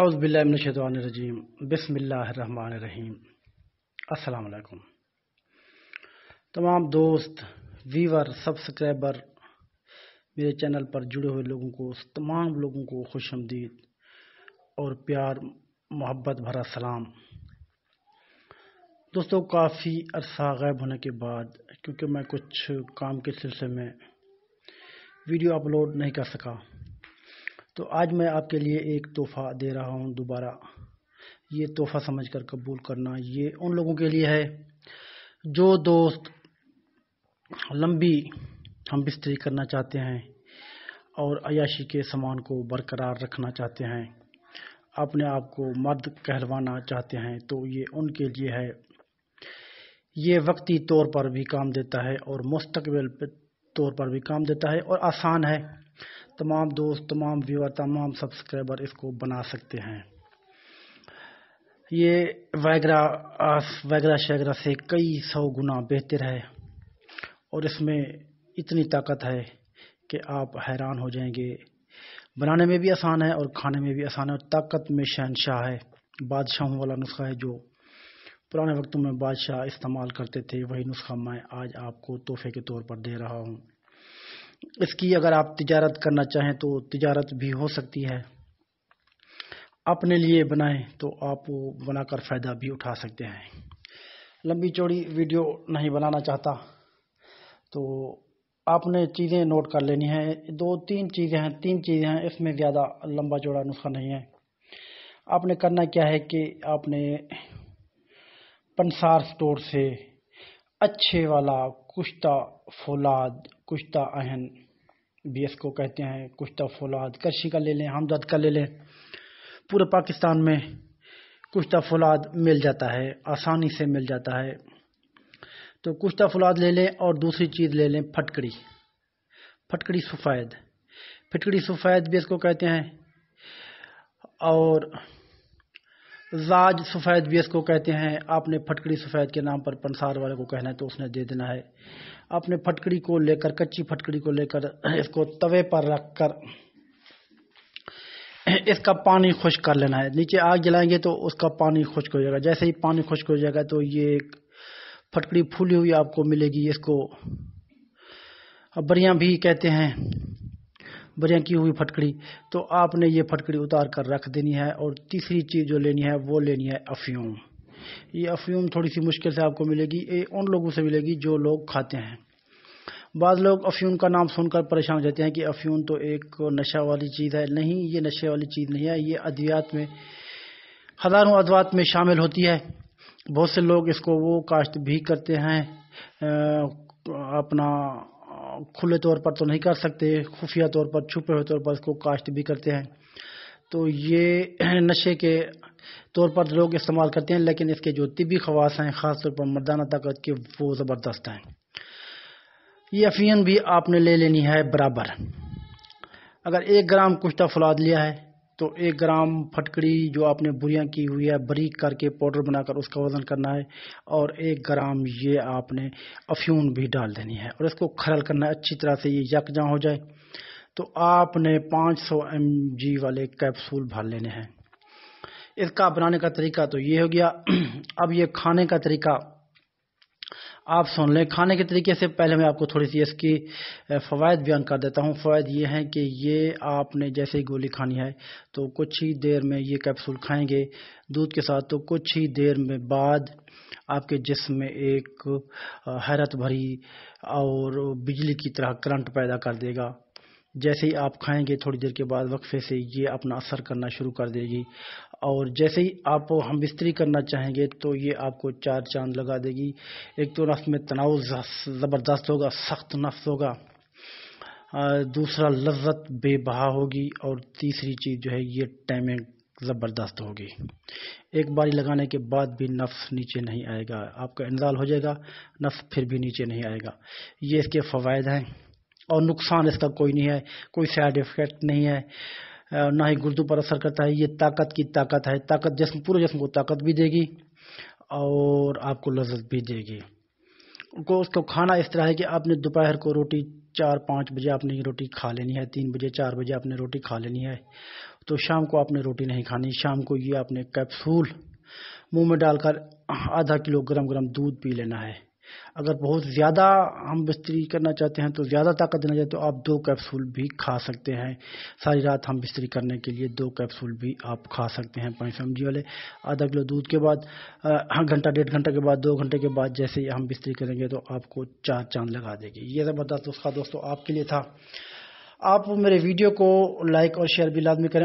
अउज़बिल्लाशवानरजीम बसमीम असलकुम तमाम दोस्त वीवर सब्सक्राइबर मेरे चैनल पर जुड़े हुए लोगों को तमाम लोगों को खुश आमदीद और प्यार मोहब्बत भरा सलाम दोस्तों काफ़ी अरसा गायब होने के बाद क्योंकि मैं कुछ काम के सिलसिले में वीडियो अपलोड नहीं कर सका तो आज मैं आपके लिए एक तोहफ़ा दे रहा हूँ दोबारा ये तोहफ़ा समझ कर कबूल करना ये उन लोगों के लिए है जो दोस्त लंबी हम बिस्तरी करना चाहते हैं और अयाशी के सामान को बरकरार रखना चाहते हैं अपने आप को मर्द कहलवाना चाहते हैं तो ये उनके लिए है ये वक्ती तौर पर भी काम देता है और मुस्तबिल तौर पर भी काम देता है और आसान है तमाम दोस्त तमाम व्यूअर तमाम सब्सक्राइबर इसको बना सकते हैं ये वैगरा वैगरा शैगरा से कई सौ गुना बेहतर है और इसमें इतनी ताकत है कि आप हैरान हो जाएंगे बनाने में भी आसान है और खाने में भी आसान है और ताकत में शहनशाह है बादशाहों वाला नुस्खा है जो पुराने वक्तों में बादशाह इस्तेमाल करते थे वही नुस्खा मैं आज आपको तोहफे के तौर पर दे रहा हूँ इसकी अगर आप तिजारत करना चाहें तो तिजारत भी हो सकती है अपने लिए बनाएं तो आप वो बनाकर फ़ायदा भी उठा सकते हैं लंबी चौड़ी वीडियो नहीं बनाना चाहता तो आपने चीज़ें नोट कर लेनी है दो तीन चीज़ें हैं तीन चीज़ें हैं इसमें ज़्यादा लंबा चौड़ा नुस्खा नहीं है आपने करना क्या है कि आपने पंसार स्टोर से अच्छे वाला कुश्ता फौलाद कुश्ता आहन बी को कहते हैं कुश्ता फौलाद कशी का ले लें हमदर्द का ले लें पूरे पाकिस्तान में कुश्ता फौलाद मिल जाता है आसानी से मिल जाता है तो कुश्ता फौलाद ले लें और दूसरी चीज़ ले लें फटकड़ी फटकड़ी सफ़ैद फटकड़ी सफ़ैद भी इसको कहते हैं और राज सफ़ैद बीएस को कहते हैं आपने फटकड़ी सफ़ैद के नाम पर पंसार वाले को कहना है तो उसने दे देना है आपने फटकड़ी को लेकर कच्ची फटकड़ी को लेकर इसको तवे पर रख कर इसका पानी खुश कर लेना है नीचे आग जलाएंगे तो उसका पानी खुश्क हो जाएगा जैसे ही पानी खुश्क हो जाएगा तो ये फटकड़ी फूली हुई आपको मिलेगी इसको बढ़िया भी कहते हैं की हुई फटकड़ी तो आपने ये फटकड़ी उतार कर रख देनी है और तीसरी चीज़ जो लेनी है वो लेनी है अफ्यूम ये अफ्यूम थोड़ी सी मुश्किल से आपको मिलेगी ये उन लोगों से मिलेगी जो लोग खाते हैं बाद लोग अफ्यून का नाम सुनकर परेशान हो जाते हैं कि अफ्यून तो एक नशा वाली चीज़ है नहीं ये नशे वाली चीज़ नहीं है ये अद्वियात में हज़ारों अद्वात में शामिल होती है बहुत से लोग इसको वो काश्त भी करते हैं अपना खुले तौर पर तो नहीं कर सकते खुफिया तौर पर छुपे हुए तौर पर इसको काश्त भी करते हैं तो ये नशे के तौर पर लोग इस्तेमाल करते हैं लेकिन इसके जो तिबी खवास हैं खास तौर पर मर्दाना ताकत के वो ज़बरदस्त हैं ये अफियन भी आपने ले लेनी है बराबर अगर एक ग्राम कुश्ता फुलाद लिया है तो एक ग्राम फटकड़ी जो आपने बुरियाँ की हुई है बरीक करके पाउडर बनाकर उसका वज़न करना है और एक ग्राम ये आपने अफ्यून भी डाल देनी है और इसको खरल करना है अच्छी तरह से ये यकजा हो जाए तो आपने 500 सौ वाले कैप्सूल भर लेने हैं इसका बनाने का तरीका तो ये हो गया अब ये खाने का तरीका आप सुन लें खाने के तरीके से पहले मैं आपको थोड़ी सी इसकी फ़वाद बयान कर देता हूँ फ़वाद ये हैं कि ये आपने जैसे ही गोली खानी है तो कुछ ही देर में ये कैप्सूल खाएंगे दूध के साथ तो कुछ ही देर में बाद आपके जिसम में एक हैरत भरी और बिजली की तरह करंट पैदा कर देगा जैसे ही आप खाएंगे थोड़ी देर के बाद वक्फे से ये अपना असर करना शुरू कर देगी और जैसे ही आप हम बिस्तरी करना चाहेंगे तो ये आपको चार चांद लगा देगी एक तो नफ्स में तनाव ज़बरदस्त होगा सख्त नफ्स होगा दूसरा लज्जत बेबहा होगी और तीसरी चीज़ जो है ये टाइमिंग ज़बरदस्त होगी एक बारी लगाने के बाद भी नफ्स नीचे नहीं आएगा आपका इंजाल हो जाएगा नफ्स फिर भी नीचे नहीं आएगा ये इसके फ़वाद हैं और नुकसान इसका कोई नहीं है कोई साइड इफ़ेक्ट नहीं है ना ही गुर्दों पर असर करता है ये ताकत की ताकत है ताकत जिसम पूरे जिसम को ताकत भी देगी और आपको लजत भी देगी उनको उसको खाना इस तरह है कि आपने दोपहर को रोटी चार पाँच बजे आपने रोटी खा लेनी है तीन बजे चार बजे आपने रोटी खा लेनी है तो शाम को आपने रोटी नहीं खानी शाम को ये आपने कैप्सूल मुंह में डालकर आधा किलो गरम गरम दूध पी लेना है अगर बहुत ज़्यादा हम बिस्तरी करना चाहते हैं तो ज़्यादा ताकत देना चाहते हैं तो आप दो कैप्सूल भी खा सकते हैं सारी रात हम बिस्तरी करने के लिए दो कैप्सूल भी आप खा सकते हैं पाँच सौ वाले आधा किलो दूध के बाद हाँ, घंटा डेढ़ घंटे के बाद दो घंटे के बाद जैसे ही हम बिस्तरी करेंगे तो आपको चार चांद लगा देगी ये ज़बरदस्त उसका दोस्तों आपके लिए था आप मेरे वीडियो को लाइक और शेयर भी लाजमी करें